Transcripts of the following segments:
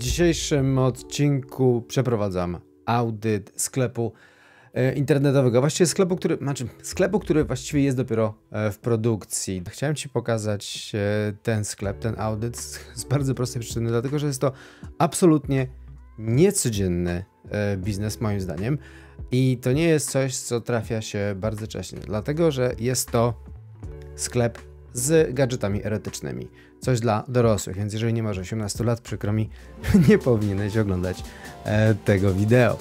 W dzisiejszym odcinku przeprowadzam audyt sklepu e, internetowego, właściwie sklepu, który, znaczy sklepu, który właściwie jest dopiero e, w produkcji. Chciałem Ci pokazać e, ten sklep, ten audyt z bardzo prostej przyczyny, dlatego że jest to absolutnie niecodzienny biznes moim zdaniem i to nie jest coś, co trafia się bardzo często, dlatego że jest to sklep z gadżetami erotycznymi coś dla dorosłych, więc jeżeli nie masz 18 lat, przykro mi, nie powinieneś oglądać e, tego wideo.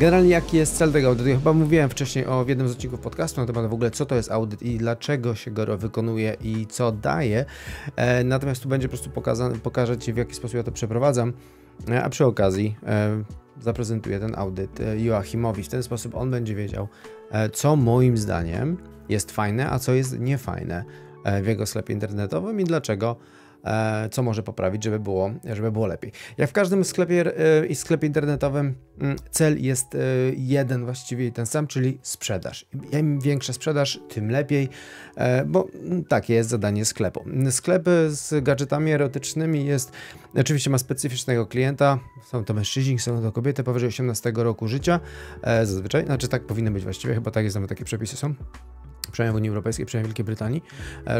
Generalnie jaki jest cel tego audytu? Ja chyba mówiłem wcześniej o w jednym z odcinków podcastu na temat w ogóle co to jest audyt i dlaczego się go wykonuje i co daje. E, natomiast tu będzie po prostu pokazane, pokażę Ci w jaki sposób ja to przeprowadzam. E, a przy okazji e, zaprezentuję ten audyt e, Joachimowi. W ten sposób on będzie wiedział, co moim zdaniem jest fajne, a co jest niefajne w jego sklepie internetowym i dlaczego E, co może poprawić, żeby było, żeby było lepiej. Jak w każdym sklepie e, i sklepie internetowym mm, cel jest e, jeden właściwie i ten sam, czyli sprzedaż. Im większa sprzedaż, tym lepiej, bo mm, takie jest zadanie sklepu. Sklepy z gadżetami erotycznymi jest, oczywiście ma specyficznego klienta, są to mężczyźni, są to kobiety powyżej 18 roku życia, zazwyczaj, znaczy tak powinny być właściwie, chyba tak jest, nawet takie przepisy są przynajmniej w Unii Europejskiej, przynajmniej w Wielkiej Brytanii,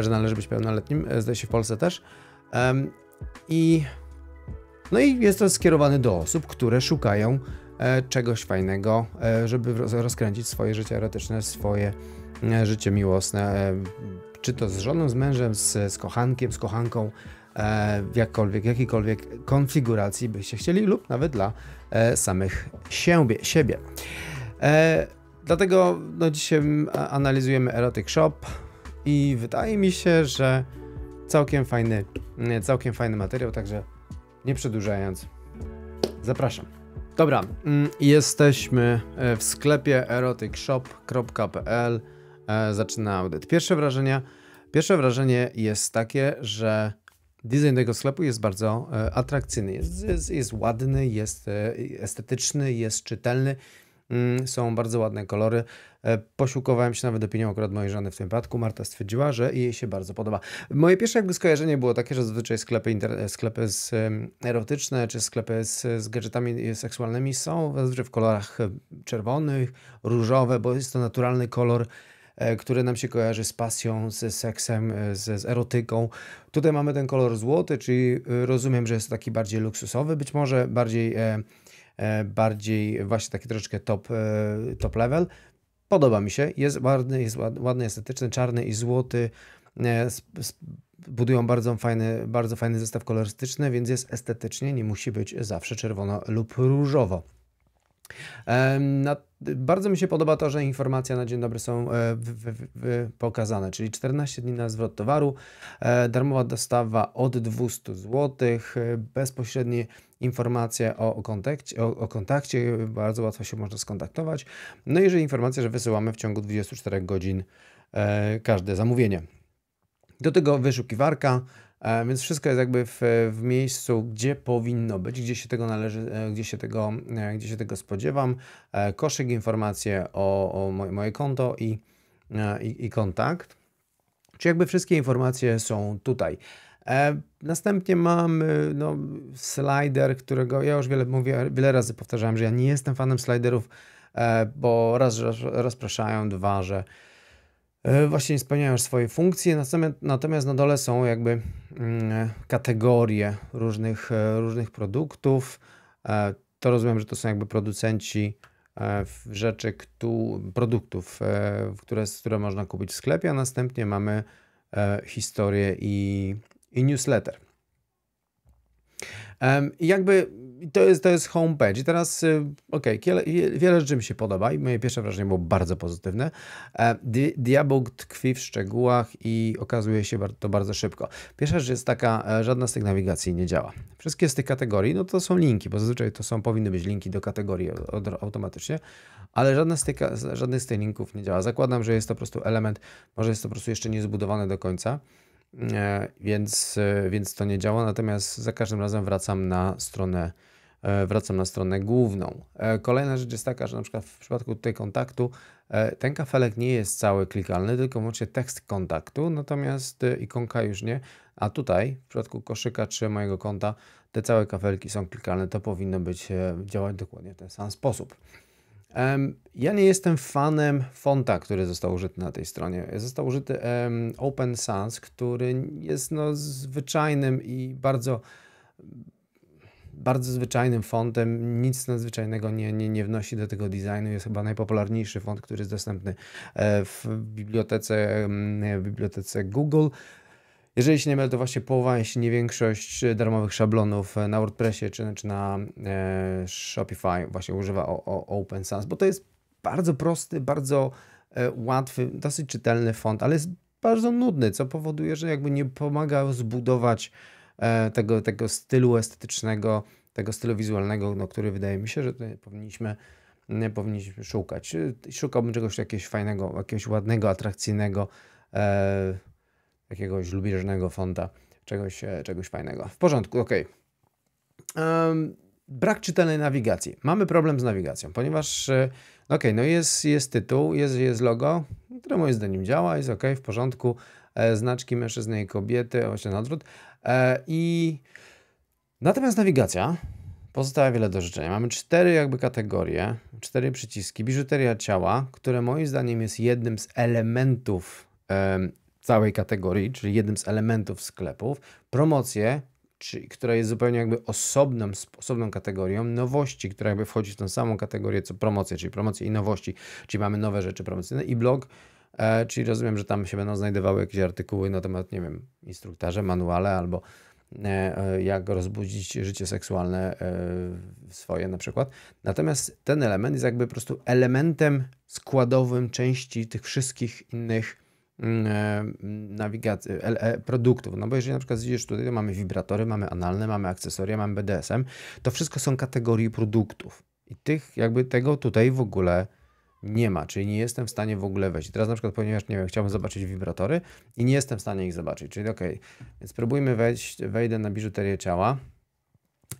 że należy być pełnoletnim, zdaje się w Polsce też. Um, I no i jest to skierowane do osób, które szukają e, czegoś fajnego, e, żeby rozkręcić swoje życie erotyczne, swoje e, życie miłosne, e, czy to z żoną, z mężem, z, z kochankiem, z kochanką, e, w jakkolwiek, jakiejkolwiek konfiguracji byście chcieli lub nawet dla e, samych siebie. dlatego no, dzisiaj analizujemy Erotic Shop i wydaje mi się, że całkiem fajny, całkiem fajny materiał, także nie przedłużając, zapraszam. Dobra, mm, jesteśmy e, w sklepie eroticshop.pl. E, zaczyna audyt. Pierwsze wrażenie, Pierwsze wrażenie jest takie, że design tego sklepu jest bardzo e, atrakcyjny. Jest, jest, jest ładny, jest estetyczny, jest czytelny. Mm, są bardzo ładne kolory. E, posiłkowałem się nawet opinią akurat mojej żony w tym wypadku. Marta stwierdziła, że jej się bardzo podoba. Moje pierwsze jakby skojarzenie było takie, że zazwyczaj sklepy, e, sklepy z, um, erotyczne czy sklepy z, z gadżetami seksualnymi są zazwyczaj w kolorach e, czerwonych, różowe, bo jest to naturalny kolor który nam się kojarzy z pasją, z seksem, z, z, erotyką. Tutaj mamy ten kolor złoty, czyli rozumiem, że jest taki bardziej luksusowy, być może bardziej, bardziej właśnie taki troszeczkę top, top level. Podoba mi się, jest ładny, jest ładny, estetyczny, czarny i złoty. E, budują bardzo fajny, bardzo fajny zestaw kolorystyczny, więc jest estetycznie, nie musi być zawsze czerwono lub różowo. Bardzo mi się podoba to, że informacja na dzień dobry są e, pokazane, czyli 14 dni na zwrot towaru, e, darmowa dostawa od 200 zł, bezpośredni informację o, kontakcie, o, o kontakcie, bardzo łatwo się można skontaktować. No i że że wysyłamy w ciągu 24 godzin e, każde zamówienie. Do tego wyszukiwarka, e, więc wszystko jest jakby w, w miejscu, gdzie powinno być, gdzie się tego należy, e, gdzie się tego, e, gdzie się tego spodziewam. E, koszyk, informacje o, o moje, moje konto i, e, i, i kontakt. Czy jakby wszystkie informacje są tutaj. E, następnie mamy no, slider, którego ja już wiele, mówię, wiele razy powtarzałem, że ja nie jestem fanem sliderów, e, bo raz, że rozpraszają, dwa, że e, właśnie nie spełniają swojej funkcji, natomiast, natomiast na dole są jakby mm, kategorie różnych, różnych produktów. To rozumiem, że to są jakby producenci rzeczy, produktów, które, które można kupić w sklepie, a następnie mamy historię i i newsletter. I jakby to jest, to jest homepage. I teraz, y, okej, okay, wiele rzeczy mi się podoba i moje pierwsze wrażenie było bardzo pozytywne. E, di tkwi w szczegółach i okazuje się to bardzo szybko. Pierwsza rzecz jest taka, e, żadna z tych nawigacji nie działa. Wszystkie z tych kategorii, no to są linki, bo zazwyczaj to są, powinny być linki do kategorii automatycznie, ale żadna z tych, żadnych z tych linków nie działa. Zakładam, że jest to po prostu element, może jest to po prostu jeszcze niezbudowane do końca. E, więc, e, więc to nie działa. Natomiast za każdym razem wracam na stronę e, wracam na stronę główną. Kolejna rzecz jest taka, że na przykład w przypadku tutaj kontaktu ten kafelek nie jest cały klikalny, tylko wyłącznie tekst kontaktu, natomiast ikonka już nie, a tutaj w przypadku koszyka czy mojego konta te całe kafelki są klikalne, to powinno być działać dokładnie w ten sam sposób. Ja nie jestem fanem fonta, który został użyty na tej stronie. Został użyty Open Sans, który jest no zwyczajnym i bardzo bardzo zwyczajnym fontem, nic nadzwyczajnego nie, nie, nie wnosi do tego designu. Jest chyba najpopularniejszy font, który jest dostępny e, w bibliotece, w bibliotece Google. Jeżeli się nie mylę, to właśnie połowa, jeśli nie większość e, darmowych szablonów e, na WordPressie czy, czy na e, Shopify właśnie używa o, o Open Sans, bo to jest bardzo prosty, bardzo e, łatwy, dosyć czytelny font, ale jest bardzo nudny, co powoduje, że jakby nie pomaga zbudować e, tego, tego stylu estetycznego, tego stylu wizualnego, no, który wydaje mi się, że powinniśmy mm, powinniśmy szukać. E, szukałbym czegoś jakiegoś fajnego, jakiegoś ładnego, atrakcyjnego, e, jakiegoś lubieżnego fonta, czegoś, e, czegoś fajnego. W porządku, ok. Um, brak czytelnej nawigacji. Mamy problem z nawigacją, ponieważ e, no okej, no jest, jest tytuł, jest, jest logo, które moim zdaniem działa, jest ok, w porządku, e, znaczki mężczyzny i kobiety, właśnie na odwrót. E, I natomiast nawigacja pozostawia wiele do życzenia. Mamy cztery jakby kategorie, cztery przyciski, biżuteria ciała, które moim zdaniem jest jednym z elementów całej kategorii, czyli jednym z elementów sklepów, promocje, czy, która jest zupełnie jakby osobną, osobną kategorią, nowości, która jakby wchodzi w tą samą kategorię co promocje, czyli promocje i nowości, czyli mamy nowe rzeczy promocyjne i blog, e, czyli rozumiem, że tam się będą znajdowały jakieś artykuły na temat, nie wiem, instruktarze, manuale albo e, e, jak rozbudzić życie seksualne e, swoje na przykład. Natomiast ten element jest jakby po prostu elementem składowym części tych wszystkich innych Mm, e, nawigacji, e, e produktów. No bo jeżeli na przykład zjedziesz tutaj, to mamy wibratory, mamy analne, mamy akcesoria, mamy BDSM. To wszystko są kategorie produktów. I tych jakby tego tutaj w ogóle nie ma, czyli nie jestem w stanie w ogóle wejść. Teraz na przykład, ponieważ nie wiem, chciałbym zobaczyć wibratory i nie jestem w stanie ich zobaczyć, czyli ok, więc próbujmy wejść, wejdę na biżuterię ciała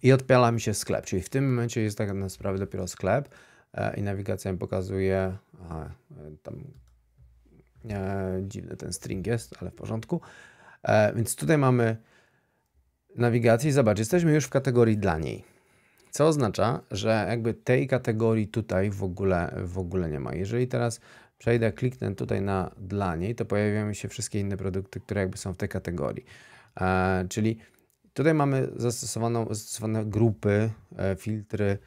i odpala mi się sklep, czyli w tym momencie jest tak na sprawie dopiero sklep i nawigacja mi pokazuje, aha, tam E, dziwny ten string jest, ale w porządku. E, więc tutaj mamy nawigację i zobacz, jesteśmy już w kategorii dla niej. Co oznacza, że jakby tej kategorii tutaj w ogóle, w ogóle nie ma. Jeżeli teraz przejdę, kliknę tutaj na dla niej, to pojawiają się wszystkie inne produkty, które jakby są w tej kategorii. E, czyli tutaj mamy zastosowaną, zastosowane grupy, e, filtry,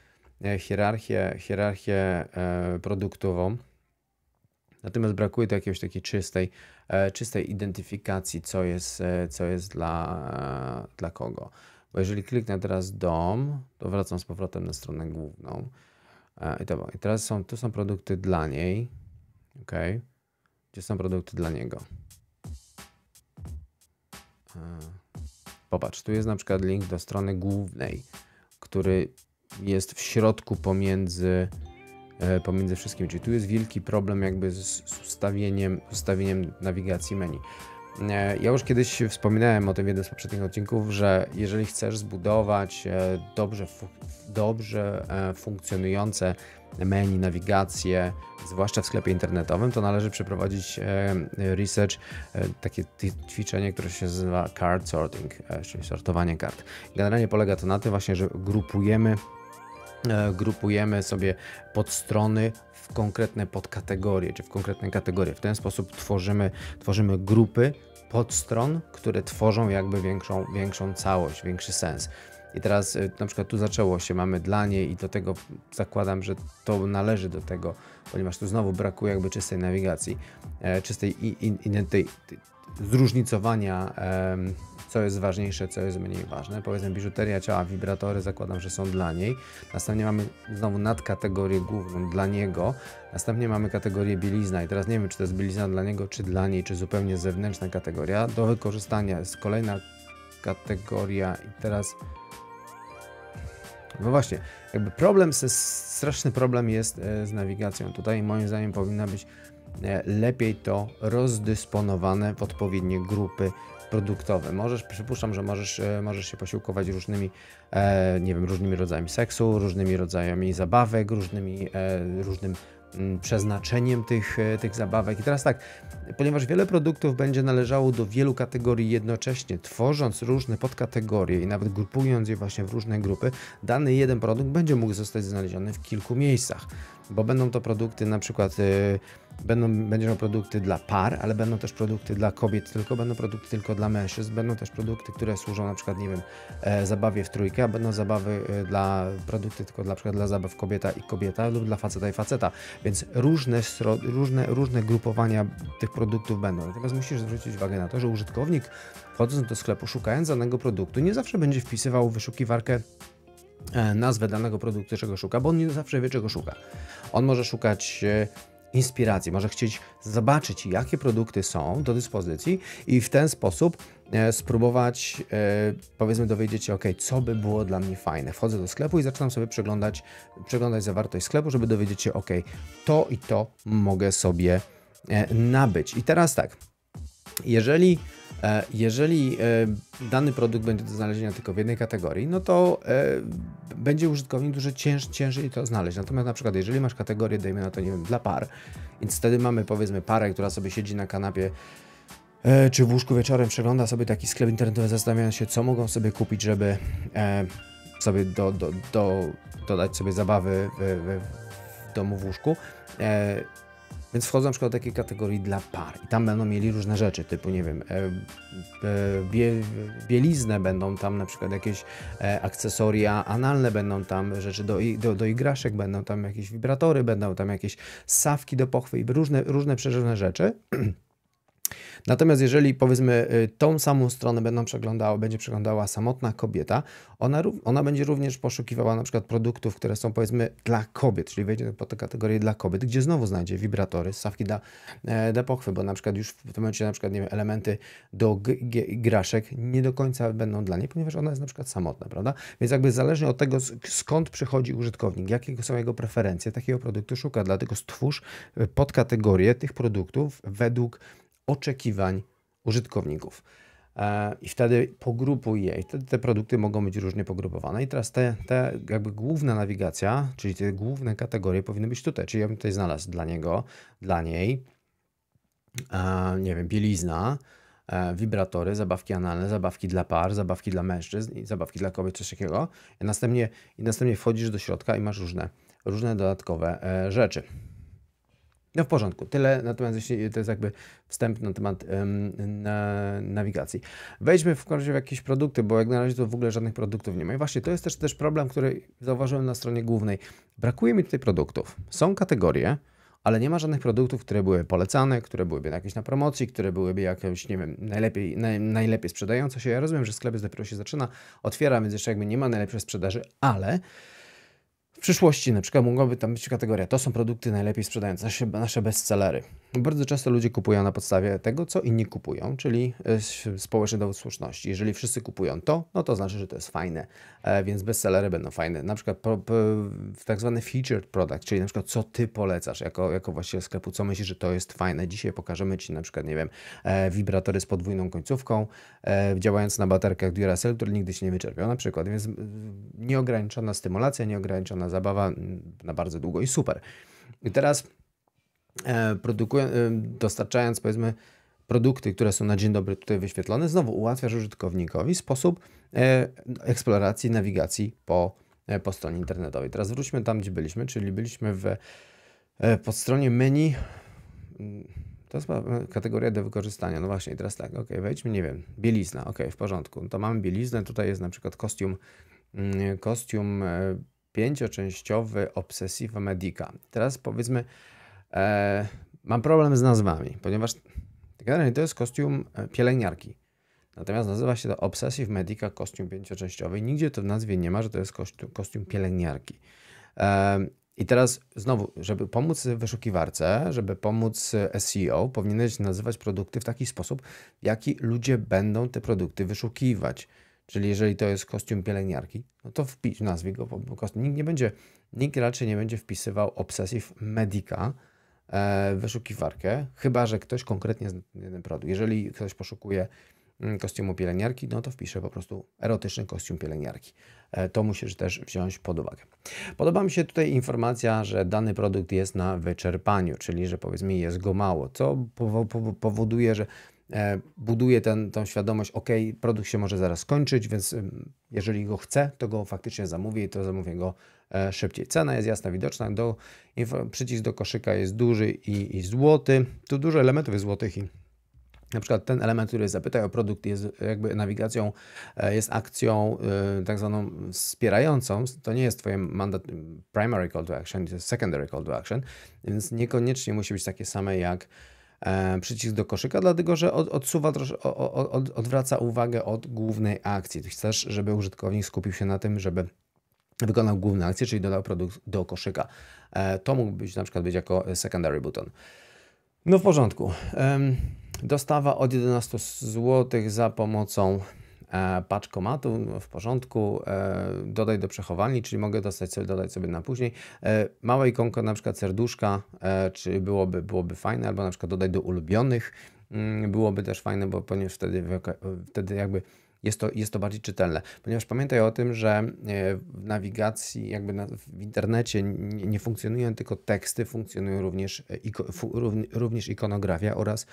e, hierarchię, hierarchię e, produktową. Natomiast brakuje to jakiejś takiej czystej, e, czystej identyfikacji, co jest, e, co jest dla, e, dla kogo. Bo jeżeli kliknę teraz dom, to wracam z powrotem na stronę główną. I, to, i teraz są, tu są produkty dla niej. OK. Gdzie są produkty dla niego? Popatrz, tu jest na przykład link do strony głównej, który jest w środku pomiędzy E, pomiędzy wszystkim. Czyli tu jest wielki problem jakby z ustawieniem, ustawieniem nawigacji menu. E, ja już kiedyś wspominałem o tym w jednym z poprzednich odcinków, że jeżeli chcesz zbudować e, dobrze, dobrze funkcjonujące menu, nawigację, zwłaszcza w sklepie internetowym, to należy przeprowadzić research, takie ćwiczenie, które się nazywa card sorting, czyli sortowanie kart. Generalnie polega to na tym właśnie, że grupujemy E, grupujemy sobie podstrony w konkretne podkategorie, czy w konkretne kategorie. W ten sposób tworzymy, tworzymy grupy podstron, które tworzą jakby większą, większą całość, większy sens. I teraz e, na przykład tu zaczęło się, mamy dla niej i do tego zakładam, że to należy do tego, ponieważ tu znowu brakuje jakby czystej nawigacji, e, czystej i, i, i tej, zróżnicowania co jest ważniejsze, co jest mniej ważne. Powiedzmy, biżuteria ciała, wibratory zakładam, że są dla niej. Następnie mamy znowu nadkategorię główną dla niego. Następnie mamy kategorię bielizna i teraz nie wiem, czy to jest bielizna dla niego, czy dla niej, czy zupełnie zewnętrzna kategoria. Do wykorzystania jest kolejna kategoria i teraz... No właśnie, jakby problem, straszny problem jest e, z nawigacją tutaj. Moim zdaniem powinna być e, lepiej to rozdysponowane w odpowiednie grupy produktowy. Możesz, przypuszczam, że możesz, e, możesz się posiłkować różnymi, e, nie wiem, różnymi rodzajami seksu, różnymi rodzajami zabawek, różnymi, e, różnym m, mm, przeznaczeniem tych, e, tych zabawek. I teraz tak, ponieważ wiele produktów będzie należało do wielu kategorii jednocześnie, tworząc różne podkategorie i nawet grupując je właśnie w różne grupy, dany jeden produkt będzie mógł zostać znaleziony w kilku miejscach, bo będą to produkty na przykład... E, Będą, będą produkty dla par, ale będą też produkty dla kobiet tylko, będą produkty tylko dla mężczyzn, będą też produkty, które służą na przykład, nie wiem, e, zabawie w trójkę, a będą zabawy e, dla, produkty tylko dla przykład dla zabaw kobieta i kobieta lub dla faceta i faceta, więc różne, różne, różne grupowania tych produktów będą. Natomiast musisz zwrócić uwagę na to, że użytkownik wchodząc do sklepu, szukając danego produktu, nie zawsze będzie wpisywał w wyszukiwarkę e, nazwę danego produktu, czego szuka, bo on nie zawsze wie, czego szuka. On może szukać e, inspiracji, może chcieć zobaczyć, jakie produkty są do dyspozycji i w ten sposób e, spróbować, e, powiedzmy, dowiedzieć się, ok, co by było dla mnie fajne. Wchodzę do sklepu i zaczynam sobie przeglądać, przeglądać zawartość sklepu, żeby dowiedzieć się, ok, to i to mogę sobie e, nabyć. I teraz tak, jeżeli E, jeżeli e, dany produkt będzie do znalezienia tylko w jednej kategorii, no to e, będzie użytkownik dużo cięż, ciężej to znaleźć. Natomiast na przykład jeżeli masz kategorię, dajmy na to, nie wiem, dla par, więc wtedy mamy powiedzmy parę, która sobie siedzi na kanapie czy w łóżku wieczorem przegląda sobie taki sklep internetowy, zastanawiając się, co mogą sobie kupić, żeby sobie do, do, do, dodać sobie zabawy w, w, w domu w łóżku więc wchodzą na przykład do takiej kategorii dla par i tam będą mieli różne rzeczy, typu nie wiem, e, e, bie, bieliznę będą tam na przykład jakieś e, akcesoria analne będą tam, rzeczy do, do, do igraszek będą tam, jakieś wibratory będą tam, jakieś sawki do pochwy i różne, różne przeróżne rzeczy. Natomiast jeżeli powiedzmy y, tą samą stronę będą przeglądała, będzie przeglądała samotna kobieta, ona, ona będzie również poszukiwała na przykład produktów, które są powiedzmy dla kobiet, czyli wejdzie pod tę kategorię dla kobiet, gdzie znowu znajdzie wibratory, ssawki dla, e, dla pochwy, bo na przykład już w tym momencie na przykład nie wiem, elementy do graszek nie do końca będą dla niej, ponieważ ona jest na przykład samotna, prawda? Więc jakby zależnie od tego, skąd przychodzi użytkownik, jakie są jego preferencje, takiego produktu szuka, dlatego stwórz y, podkategorię tych produktów według oczekiwań użytkowników. E, I wtedy pogrupuj je. I te, te produkty mogą być różnie pogrupowane. I teraz te, te jakby główna nawigacja, czyli te główne kategorie powinny być tutaj. Czyli ja bym tutaj znalazł dla niego, dla niej, e, nie wiem, bielizna, e, wibratory, zabawki analne, zabawki dla par, zabawki dla mężczyzn i zabawki dla kobiet, coś takiego. I następnie, i następnie wchodzisz do środka i masz różne, różne dodatkowe rzeczy. No w porządku, tyle, natomiast jeśli to jest jakby wstęp na temat ym, na, nawigacji. Wejdźmy w końcu w jakieś produkty, bo jak na razie to w ogóle żadnych produktów nie ma. I właśnie to jest też, też problem, który zauważyłem na stronie głównej. Brakuje mi tutaj produktów. Są kategorie, ale nie ma żadnych produktów, które były polecane, które byłyby jakieś na promocji, które byłyby jakieś, nie wiem, najlepiej, naj, najlepiej sprzedające się. Ja rozumiem, że sklep dopiero się zaczyna, otwiera, więc jeszcze jakby nie ma najlepszej sprzedaży, ale w przyszłości na przykład mogłaby tam być kategoria, to są produkty najlepiej sprzedające nasze bestsellery. Bardzo często ludzie kupują na podstawie tego, co inni kupują, czyli e, społeczny dowód słuszności. Jeżeli wszyscy kupują to, no to znaczy, że to jest fajne, e, więc bestsellery będą fajne. Na przykład tak zwany featured product, czyli na przykład co ty polecasz jako, jako właściciel sklepu, co myślisz, że to jest fajne. Dzisiaj pokażemy ci na przykład, nie wiem, e, wibratory z podwójną końcówką, działające na baterkach Duracell, które nigdy się nie wyczerpią na przykład, więc nieograniczona stymulacja, nieograniczona fajna zabawa mm, na bardzo długo i super. I teraz e, e, dostarczając powiedzmy produkty, które są na dzień dobry tutaj wyświetlone, znowu ułatwiasz użytkownikowi sposób e, eksploracji, nawigacji po, po stronie internetowej. Teraz wróćmy tam, gdzie byliśmy, czyli byliśmy w pod stronie menu. Mm, to jest kategoria do wykorzystania. No właśnie, teraz tak, ok, wejdźmy, nie wiem, bielizna, ok, w porządku. No to mamy bieliznę, tutaj jest na przykład kostium, mm, kostium pięcioczęściowy Obsessiva Medica. Teraz powiedzmy, e, mam problem z nazwami, ponieważ generalnie to jest kostium e, pielęgniarki. Natomiast nazywa się to Obsessive Medica kostium pięcioczęściowy. Nigdzie to w nazwie nie ma, że to jest kostium, kostium pielęgniarki. E, i teraz znowu, żeby pomóc wyszukiwarce, żeby pomóc SEO, powinieneś nazywać produkty w taki sposób, w jaki ludzie będą te produkty wyszukiwać. Czyli jeżeli to jest kostium pielęgniarki, no to wpisz, nazwij go prostu. Nikt, nie będzie, nikt raczej nie będzie wpisywał Obsessive Medica e, w wyszukiwarkę, chyba że ktoś konkretnie zna ten produkt. Jeżeli ktoś poszukuje Mm, kostiumu pielęgniarki, no to wpiszę po prostu erotyczny kostium pielęgniarki. E, to musisz też wziąć pod uwagę. Podoba mi się tutaj informacja, że dany produkt jest na wyczerpaniu, czyli że powiedzmy jest go mało, co powoduje, że e, buduje ten, tą świadomość, ok, produkt się może zaraz skończyć, więc jeżeli go chcę, to go faktycznie zamówię i to zamówię go e, szybciej. Cena jest jasna, widoczna, do, przycisk do koszyka jest duży i, i złoty. Tu dużo elementów jest złotych i na przykład ten element, który zapytaj o produkt, jest jakby nawigacją, e, jest akcją e, tak zwaną wspierającą. To nie jest twoje mandat primary call to action, to jest secondary call to action, więc niekoniecznie musi być takie same jak e, przycisk do koszyka, dlatego że odsuwa odwraca uwagę od głównej akcji. Ty chcesz, żeby użytkownik skupił się na tym, żeby wykonał główną akcję, czyli dodał produkt do koszyka. To mógł być na przykład być jako secondary button. No w porządku. Dostawa od 11 zł za pomocą e, paczkomatu no, w porządku, e, dodaj do przechowalni, czyli mogę dostać sobie, dodać sobie na później. E, małe ikonko, na przykład serduszka, czy byłoby, byłoby fajne, albo na przykład dodaj do ulubionych, mm, byłoby też fajne, bo ponieważ wtedy, wtedy jakby jest to, jest to bardziej czytelne. Ponieważ pamiętaj o tym, że w nawigacji, jakby na, w internecie nie, nie, funkcjonują tylko teksty, funkcjonują również, iko, również ikonografia oraz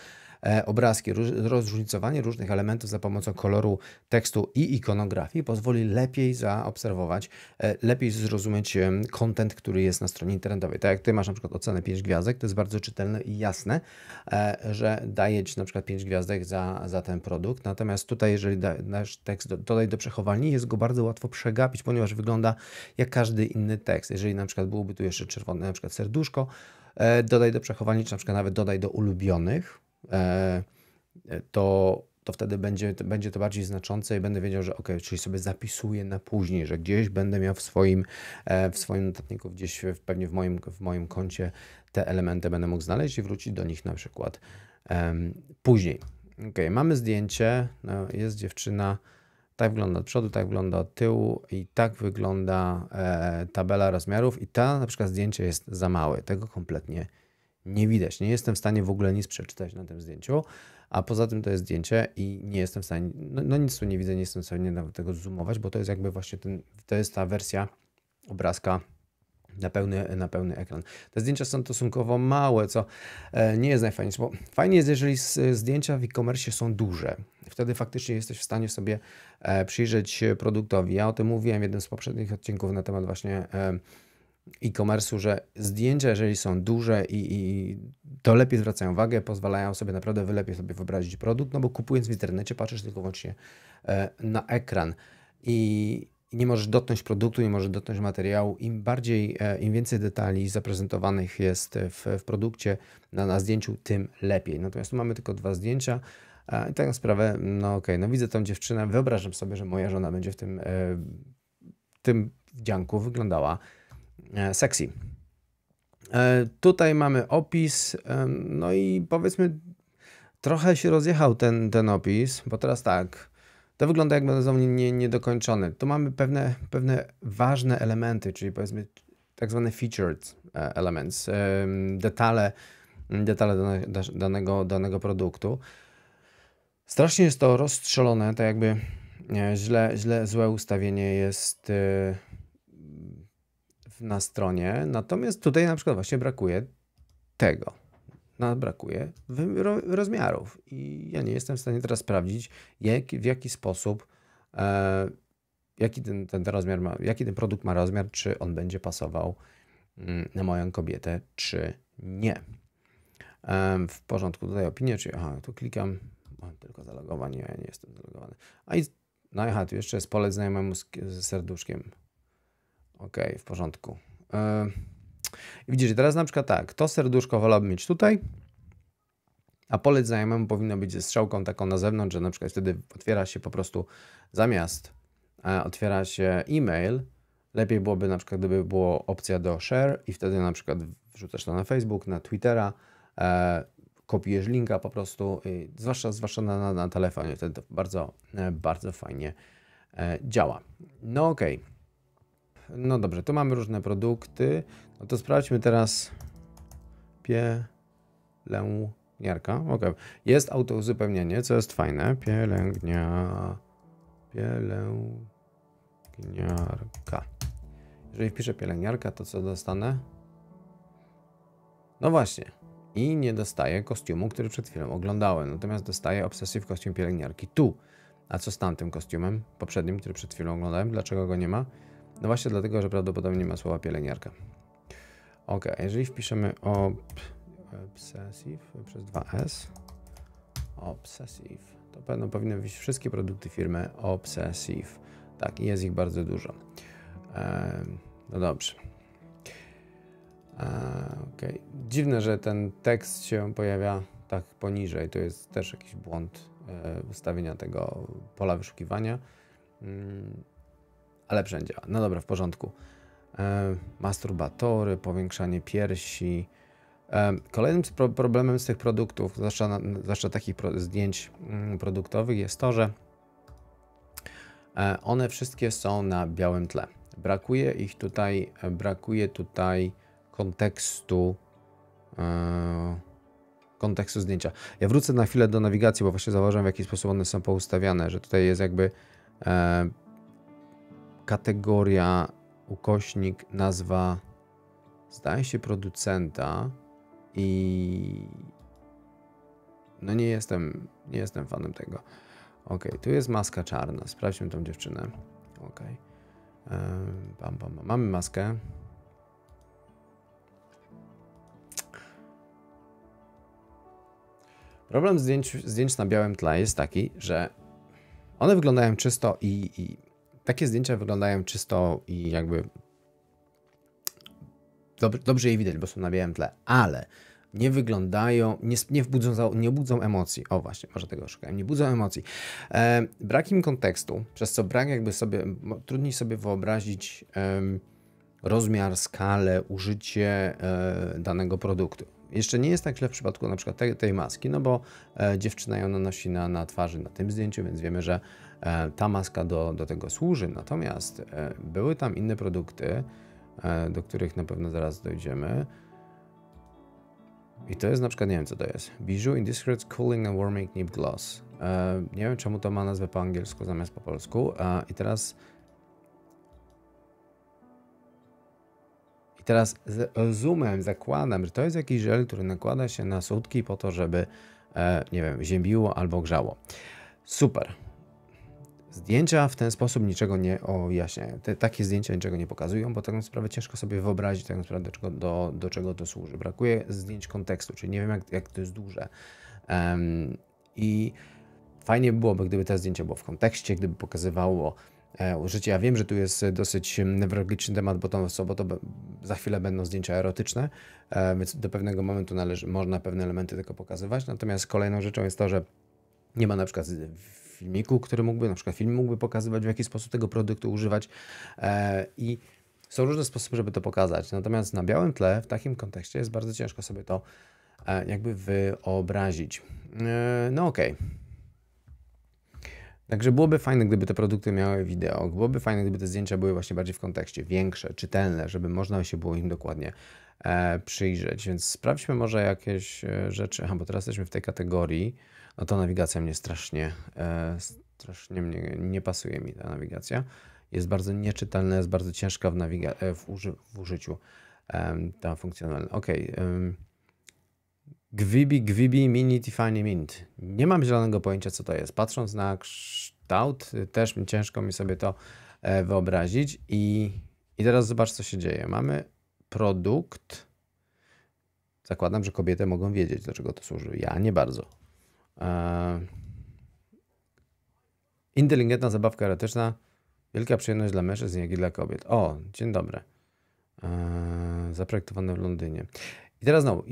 E, obrazki. Rozróżnicowanie różnych elementów za pomocą koloru, tekstu i ikonografii pozwoli lepiej zaobserwować, e, lepiej zrozumieć kontent, e, który jest na stronie internetowej. Tak jak ty masz na przykład ocenę 5 gwiazdek, to jest bardzo czytelne i jasne, że daje ci na przykład 5 gwiazdek za, za ten produkt. Natomiast tutaj, jeżeli nasz tekst dodaj do przechowalni, jest go bardzo łatwo przegapić, ponieważ wygląda jak każdy inny tekst. Jeżeli na przykład byłoby tu jeszcze czerwone na przykład serduszko, dodaj do przechowalni, czy na przykład nawet dodaj do ulubionych, E, e, to, to wtedy będzie, to będzie to bardziej znaczące i będę wiedział, że ok, czyli sobie zapisuję na później, że gdzieś będę miał w swoim, e, w swoim notatniku, gdzieś pewnie w moim, w moim koncie te elementy będę mógł znaleźć i wrócić do nich na przykład później. Ok, mamy zdjęcie, no, jest dziewczyna, tak wygląda od przodu, tak wygląda od tyłu i tak wygląda e, tabela rozmiarów i ta na przykład zdjęcie jest za małe, tego kompletnie nie widać. Nie jestem w stanie w ogóle nic przeczytać na tym zdjęciu, a poza tym to jest zdjęcie i nie jestem w stanie, no, no nic tu nie widzę, nie jestem w stanie nawet tego zoomować, bo to jest jakby właśnie ten, to jest ta wersja obrazka na pełny, na pełny ekran. Te zdjęcia są stosunkowo małe, co e, nie jest najfajniejsze, bo fajnie jest, jeżeli zdjęcia w e-commerce są duże. Wtedy faktycznie jesteś w stanie sobie e, przyjrzeć produktowi. Ja o tym mówiłem w jednym z poprzednich odcinków na temat właśnie e, e commerce że zdjęcia, jeżeli są duże i, i, to lepiej zwracają uwagę, pozwalają sobie naprawdę lepiej sobie wyobrazić produkt, no bo kupując w internecie patrzysz tylko wyłącznie e, na ekran i nie możesz dotknąć produktu, nie możesz dotknąć materiału. Im bardziej, e, im więcej detali zaprezentowanych jest w, w produkcie na, na zdjęciu, tym lepiej. Natomiast tu mamy tylko dwa zdjęcia. E, I tak na sprawę, no okej, okay, no widzę tą dziewczynę, wyobrażam sobie, że moja żona będzie w tym, w tym dzianku wyglądała E, sexy. E, tutaj mamy opis, e, no i powiedzmy, trochę się rozjechał ten, ten opis, bo teraz tak, to wygląda jak będą nie, niedokończony. Tu mamy pewne, pewne ważne elementy, czyli powiedzmy tak zwane featured elements, detale, detale danego, danego produktu. Strasznie jest to rozstrzelone, tak jakby źle, źle złe ustawienie jest na stronie, natomiast tutaj na przykład właśnie brakuje tego. No, brakuje rozmiarów i ja nie jestem w stanie teraz sprawdzić, jak, w jaki sposób, e, jaki ten, ten, ten, rozmiar ma, jaki ten produkt ma rozmiar, czy on będzie pasował mm, na moją kobietę, czy nie. E, w porządku, tutaj opinię, czyli aha, tu klikam, mam tylko zalogowanie, ja nie jestem zalogowany. A i, no aha, tu jeszcze jest polec znajomemu z, z serduszkiem ok, w porządku. E, widzisz, teraz na przykład tak, to serduszko wolałbym mieć tutaj, a polec znajomemu powinno być ze strzałką taką na zewnątrz, że na przykład wtedy otwiera się po prostu zamiast otwiera się e-mail, lepiej byłoby na przykład, gdyby było opcja do share i wtedy na przykład wrzucasz to na Facebook, na Twittera, e, kopiujesz linka po prostu, i, zwłaszcza, zwłaszcza na, na, na telefonie, wtedy to bardzo, e, bardzo fajnie e, działa. No okej. Okay. No dobrze, tu mamy różne produkty. No to sprawdźmy teraz pielęgniarka. Ok, jest auto uzupełnienie, co jest fajne. Pielęgnia... Pielęgniarka. Jeżeli wpiszę pielęgniarka, to co dostanę? No właśnie. I nie dostaję kostiumu, który przed chwilą oglądałem. Natomiast dostaję obsesję w kostium pielęgniarki tu. A co z tamtym kostiumem poprzednim, który przed chwilą oglądałem? Dlaczego go nie ma? No właśnie dlatego, że prawdopodobnie ma słowa pielęgniarka. Ok, jeżeli wpiszemy ob obsessive przez 2S, obsessive, to pewno powinny być wszystkie produkty firmy obsessive. Tak, i jest ich bardzo dużo. no dobrze. Ok, Dziwne, że ten tekst się pojawia tak poniżej. To jest też jakiś błąd e, ustawienia tego pola wyszukiwania. Mm, ale wszędzie. No dobra, w porządku. E, masturbatory, powiększanie piersi. E, kolejnym pro problemem z tych produktów, zwłaszcza, na, zwłaszcza takich pro zdjęć mm, produktowych, jest to, że e, one wszystkie są na białym tle. Brakuje ich tutaj, e, brakuje tutaj kontekstu e, kontekstu zdjęcia. Ja wrócę na chwilę do nawigacji, bo właśnie zauważyłem w jaki sposób one są poustawiane, że tutaj jest jakby e, kategoria, ukośnik, nazwa, zdaje się, producenta i no nie jestem, nie jestem fanem tego. Ok, tu jest maska czarna. Sprawdźmy tą dziewczynę. Ok. Bam, bam, bam. Mamy maskę. Problem zdjęć, zdjęć na białym tle jest taki, że one wyglądają czysto i, i takie zdjęcia wyglądają czysto i jakby dobrze je widać, bo są na białym tle, ale nie wyglądają, nie, nie, budzą, nie budzą emocji. O właśnie, może tego szukałem. Nie budzą emocji. E, brak im kontekstu, przez co brak jakby sobie, trudniej sobie wyobrazić e, rozmiar, skalę, użycie e, danego produktu. Jeszcze nie jest tak źle w przypadku na przykład tej, tej maski, no bo e, dziewczyna ją nosi na, na twarzy na tym zdjęciu, więc wiemy, że e, ta maska do, do tego służy. Natomiast e, były tam inne produkty, e, do których na pewno zaraz dojdziemy. I to jest na przykład, nie wiem co to jest. Bijou Indiscreet Cooling and Warming Nip Gloss. E, nie wiem czemu to ma nazwę po angielsku zamiast po polsku. E, I teraz I teraz z zoomem zakładam, że to jest jakiś żel, który nakłada się na sutki po to, żeby, e, nie wiem, ziębiło albo grzało. Super. Zdjęcia w ten sposób niczego nie ojaśniają. Te, takie zdjęcia niczego nie pokazują, bo taką sprawę ciężko sobie wyobrazić, tak naprawdę do czego, do, do, czego to służy. Brakuje zdjęć kontekstu, czyli nie wiem, jak, jak to jest duże. Um, I fajnie byłoby, gdyby te zdjęcia było w kontekście, gdyby pokazywało E, użycie. Ja wiem, że tu jest dosyć newralgiczny temat, bo to, za chwilę będą zdjęcia erotyczne, e, więc do pewnego momentu należy, można pewne elementy tylko pokazywać. Natomiast kolejną rzeczą jest to, że nie ma na przykład filmiku, który mógłby, na przykład film mógłby pokazywać, w jaki sposób tego produktu używać e, i są różne sposoby, żeby to pokazać. Natomiast na białym tle, w takim kontekście jest bardzo ciężko sobie to jakby wyobrazić. No okej. Okay. Także byłoby fajne, gdyby te produkty miały wideo, byłoby fajne, gdyby te zdjęcia były właśnie bardziej w kontekście, większe, czytelne, żeby można się było im dokładnie e, przyjrzeć. Więc sprawdźmy może jakieś e, rzeczy. Aha, bo teraz jesteśmy w tej kategorii. No to nawigacja mnie strasznie, e, strasznie mnie, nie pasuje mi ta nawigacja. Jest bardzo nieczytelna, jest bardzo ciężka w, nawiga- e, w, uży w użyciu e, ta funkcjonalna. Okej. Okay. Gwibi, Gwibi, Mini, Tiffany, Mint. Nie mam zielonego pojęcia, co to jest. Patrząc na kształt, też ciężko mi sobie to e, wyobrazić. I, i teraz zobacz, co się dzieje. Mamy produkt. Zakładam, że kobiety mogą wiedzieć, do czego to służy. Ja nie bardzo. Eee... Inteligentna zabawka erotyczna. Wielka przyjemność dla mężczyzn, jak i dla kobiet. O, dzień dobry. Eee, zaprojektowane w Londynie. I teraz znowu,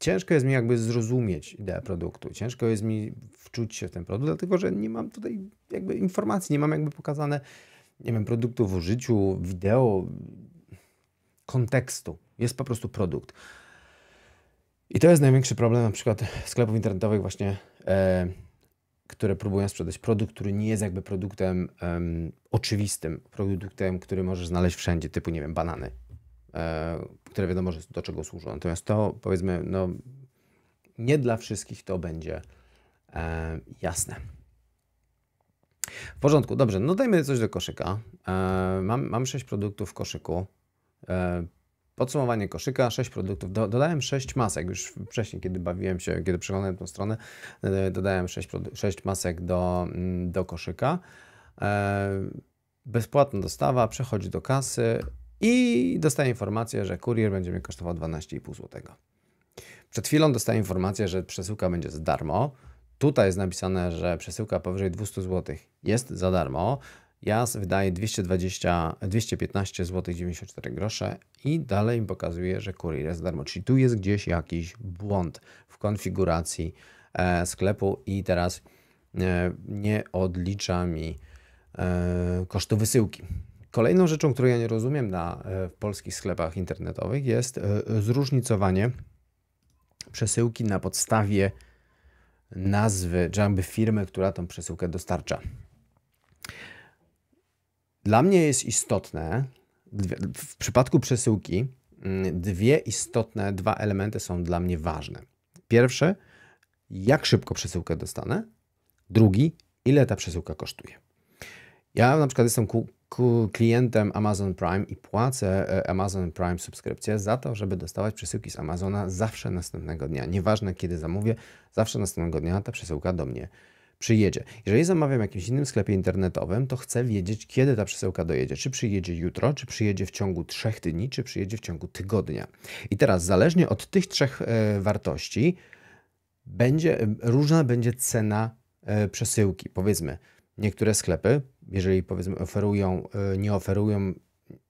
ciężko jest mi jakby zrozumieć ideę produktu, ciężko jest mi wczuć się w ten produkt, dlatego że nie mam tutaj jakby informacji, nie mam jakby pokazane, nie wiem, produktu w użyciu, wideo, kontekstu. Jest po prostu produkt. I to jest największy problem na przykład sklepów internetowych właśnie, e, które próbują sprzedać produkt, który nie jest jakby produktem e, oczywistym, produktem, który możesz znaleźć wszędzie, typu, nie wiem, banany. E, które wiadomo, że do czego służą. Natomiast to powiedzmy, no, nie dla wszystkich to będzie e, jasne. W porządku, dobrze, no dajmy coś do koszyka. E, mam, mam produktów w koszyku. Podsumowanie koszyka, sześć produktów. Do, dodałem sześć masek już wcześniej, kiedy bawiłem się, kiedy przeglądałem tą stronę, dodałem sześć sześć masek do, mm, do koszyka. Bezpłatna dostawa, przechodzi do kasy, i dostaję informację, że kurier będzie mnie kosztował 12,5 zł. Przed chwilą dostaję informację, że przesyłka będzie za darmo. Tutaj jest napisane, że przesyłka powyżej 200 zł jest za darmo. Ja wydaję 220, 215 zł 94 grosze i dalej mi pokazuje, że kurier jest za darmo. Czyli tu jest gdzieś jakiś błąd w konfiguracji e, sklepu i teraz e, nie odlicza mi e, kosztu wysyłki. Kolejną rzeczą, której ja nie rozumiem na e, w polskich sklepach internetowych jest e, zróżnicowanie przesyłki na podstawie nazwy, czy jakby firmy, która tą przesyłkę dostarcza. Dla mnie jest istotne, w przypadku przesyłki, mm, dwie istotne, dwa elementy są dla mnie ważne. Pierwsze, jak szybko przesyłkę dostanę. Drugi, ile ta przesyłka kosztuje. Ja na przykład jestem ku, klientem Amazon Prime i płacę e, Amazon Prime subskrypcję za to, żeby dostawać przesyłki z Amazona zawsze następnego dnia. Nieważne kiedy zamówię, zawsze następnego dnia ta przesyłka do mnie przyjedzie. Jeżeli zamawiam w jakimś innym sklepie internetowym, to chcę wiedzieć, kiedy ta przesyłka dojedzie. Czy przyjedzie jutro, czy przyjedzie w ciągu trzech dni, czy przyjedzie w ciągu tygodnia. I teraz, zależnie od tych trzech e, wartości, będzie, różna będzie cena e, przesyłki. Powiedzmy, niektóre sklepy jeżeli powiedzmy oferują, e, nie oferują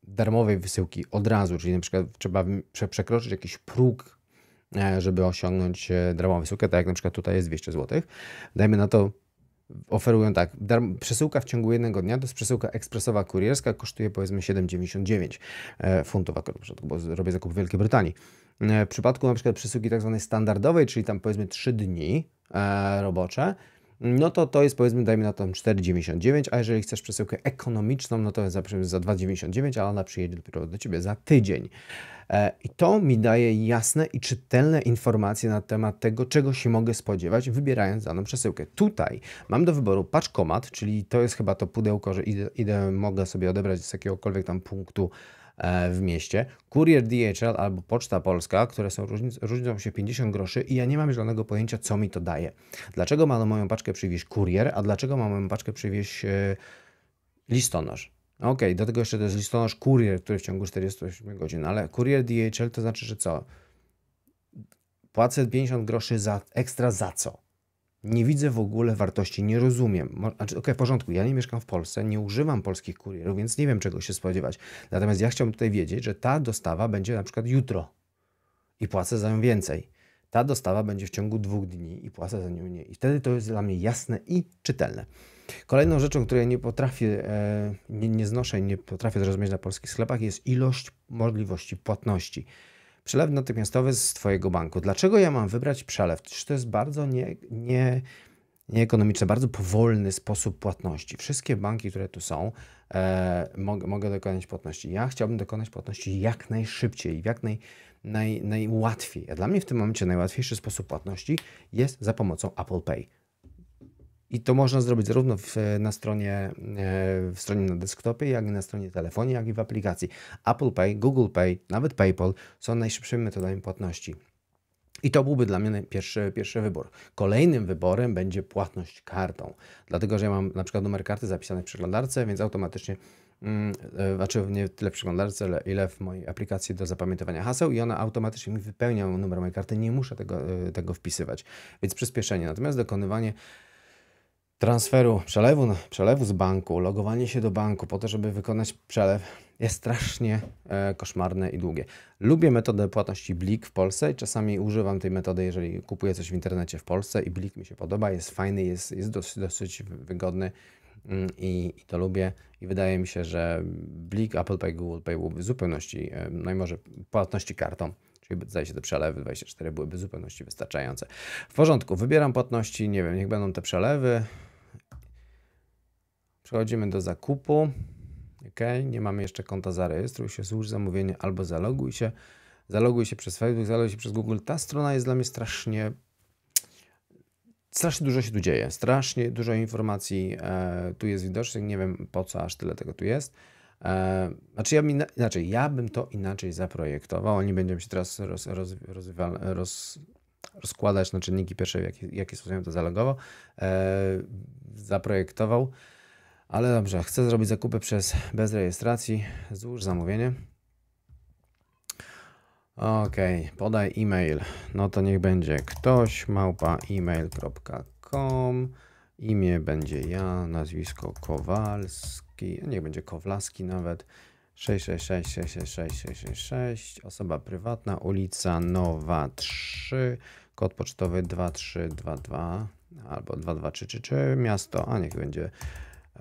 darmowej wysyłki od razu, czyli na przykład trzeba przekroczyć jakiś próg, e, żeby osiągnąć e, darmową wysyłkę, tak jak na przykład tutaj jest 200 zł. Dajmy na to, oferują tak, darm, przesyłka w ciągu jednego dnia, to jest przesyłka ekspresowa kurierska, kosztuje powiedzmy 7,99 funtów, akurat bo robię zakup w Wielkiej Brytanii. W przypadku na przykład przesyłki tak zwanej standardowej, czyli tam powiedzmy 3 dni robocze, no to to jest powiedzmy, dajmy na to 4,99, a jeżeli chcesz przesyłkę ekonomiczną, no to jest za, za 2,99, a ona przyjedzie dopiero do Ciebie za tydzień. E, I to mi daje jasne i czytelne informacje na temat tego, czego się mogę spodziewać, wybierając daną przesyłkę. Tutaj mam do wyboru paczkomat, czyli to jest chyba to pudełko, że idę, idę mogę sobie odebrać z jakiegokolwiek tam punktu e, w mieście. Kurier DHL albo Poczta Polska, które są różnic, różnicą się 50 groszy i ja nie mam żadnego pojęcia, co mi to daje. Dlaczego ma moją paczkę przywieźć kurier, a dlaczego ma moją paczkę przywieźć e, listonosz? Okej, okay, do tego jeszcze to jest listonosz kurier, który w ciągu 48 godzin, ale kurier DHL to znaczy, że co? Płacę 50 groszy za, ekstra za co? Nie widzę w ogóle wartości, nie rozumiem. Znaczy, okej, okay, w porządku, ja nie mieszkam w Polsce, nie używam polskich kurierów, więc nie wiem czego się spodziewać. Natomiast ja chciałbym tutaj wiedzieć, że ta dostawa będzie na przykład jutro i płacę za nią więcej. Ta dostawa będzie w ciągu dwóch dni i płacę za nią mniej. I wtedy to jest dla mnie jasne i czytelne. Kolejną rzeczą, której nie potrafię, e, nie, nie znoszę i nie potrafię zrozumieć na polskich sklepach jest ilość możliwości płatności. Przelew natychmiastowy z Twojego banku. Dlaczego ja mam wybrać przelew? to jest bardzo nie, nie, nieekonomiczny, bardzo powolny sposób płatności. Wszystkie banki, które tu są, e, mogę dokonać płatności. Ja chciałbym dokonać płatności jak najszybciej, jak naj, naj, najłatwiej. A dla mnie w tym momencie najłatwiejszy sposób płatności jest za pomocą Apple Pay. I to można zrobić zarówno w, na stronie, e, w stronie na desktopie, jak i na stronie telefonie, jak i w aplikacji. Apple Pay, Google Pay, nawet PayPal są najszybszymi metodami płatności. I to byłby dla mnie pierwszy, pierwszy wybór. Kolejnym wyborem będzie płatność kartą, dlatego że ja mam na przykład numer karty zapisany w przeglądarce, więc automatycznie, mm, e, znaczy nie tyle w przeglądarce, ile, ile w mojej aplikacji do zapamiętywania haseł i ona automatycznie mi wypełnia numer mojej karty, nie muszę tego, e, tego wpisywać, więc przyspieszenie. Natomiast dokonywanie transferu, przelewu, no, przelewu z banku, logowanie się do banku po to, żeby wykonać przelew jest strasznie e, koszmarne i długie. Lubię metodę płatności Blik w Polsce i czasami używam tej metody, jeżeli kupuję coś w internecie w Polsce i Blik mi się podoba, jest fajny, jest, jest dosyć, dosyć wygodny mm, i, i to lubię i wydaje mi się, że Blik, Apple Pay, Google Pay byłby w zupełności, e, no i może płatności kartą czyli zdaje się te przelewy 24 byłyby w zupełności wystarczające. W porządku, wybieram płatności, nie wiem, niech będą te przelewy, Przechodzimy do zakupu. OK, nie mamy jeszcze konta zarejestruj się, złóż zamówienie albo zaloguj się. Zaloguj się przez Facebook, zaloguj się przez Google. Ta strona jest dla mnie strasznie. Strasznie dużo się tu dzieje, strasznie dużo informacji e, tu jest widocznych. Nie wiem po co aż tyle tego tu jest. E, znaczy, ja bym, znaczy ja bym to inaczej zaprojektował. Nie będziemy się teraz roz, roz, roz, roz rozkładać na czynniki pierwsze, w jaki, jaki sposób to zalogował. E, zaprojektował ale dobrze, chcę zrobić zakupy przez bez rejestracji. Złóż zamówienie. Ok, podaj e-mail. No to niech będzie ktoś małpa e-mail.com. Imię będzie ja, nazwisko Kowalski, niech będzie Kowlaski nawet. 666666666, osoba prywatna, ulica Nowa 3, kod pocztowy 2322 albo 22333, miasto, a niech będzie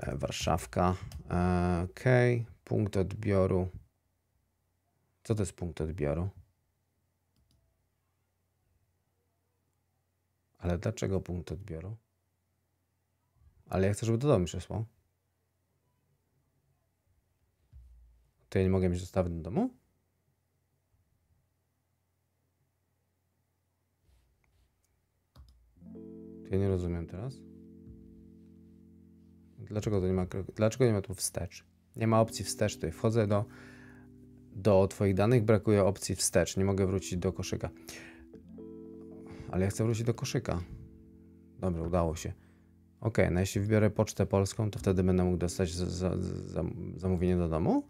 E, warszawka. E, OK, punkt odbioru. Co to jest punkt odbioru? Ale dlaczego punkt odbioru? Ale ja chcę, żeby do domu przysłał. To ja nie mogę mieć dostawy do domu? To ja nie rozumiem teraz. Dlaczego to nie ma Dlaczego nie ma tu wstecz? Nie ma opcji wstecz tutaj. Wchodzę do, do Twoich danych, brakuje opcji wstecz. Nie mogę wrócić do koszyka. Ale ja chcę wrócić do koszyka. Dobrze, udało się. Ok, no jeśli wybiorę pocztę polską, to wtedy będę mógł dostać za, za, za, zamówienie do domu?